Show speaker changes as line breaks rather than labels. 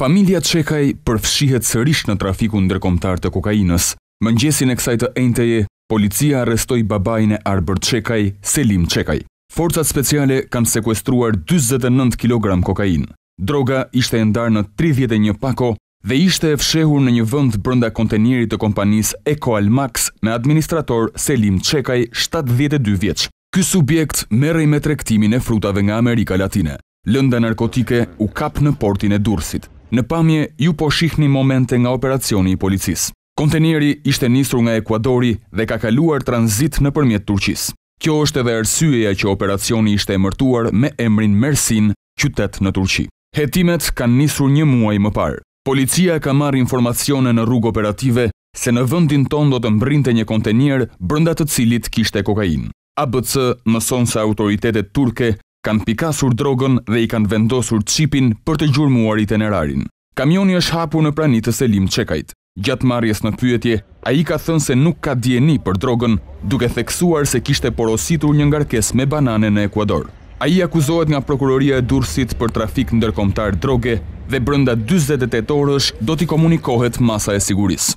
Familja Çekaj përfshihet sërish në trafikun ndërkombëtar të kokainës. Mëngjesin e kësaj të enteje, policia arrestoi babain e Arbër Çekaj, Selim Çekaj. Forcat speciale kanë sekuestruar 49 kg kokainë. Droga ishte e ndarë në 31 pako dhe ishte e fshehur në një vend brenda kontenierit të kompanisë Eko Almax me administrator Selim Çekaj, 72 vjeç. Ky subjekt merrej me tregtimin e frutave nga Amerika Latine. Lënda narkotike u kap në portin e Durrësit. Në pamje, ju po shihni momente nga operacioni i policis. Konteneri ishte njësru nga Ekuadori dhe ka kaluar transit në përmjet Turqis. Kjo është edhe ersyeja që operacioni ishte emërtuar me emrin Mersin, qytet në Turqi. Hetimet kanë njësru një muaj më parë. Policia ka marrë informacione në rrugë operative se në vëndin ton do të mbrinte një kontenier brëndat të cilit kishte kokain. ABC mëson se autoritetet turke kanë pikasur drogën dhe i kanë vendosur qipin për të gjurmuar i tenerarin. Kamioni është hapu në pranit të selim qekajt. Gjatë marjes në pyetje, a i ka thënë se nuk ka djeni për drogën, duke theksuar se kishte porositur një ngarkes me banane në Ekuador. A i akuzohet nga Prokuroria e Dursit për trafik në dërkomtar droge dhe brënda 28 orësh do t'i komunikohet masa e siguris.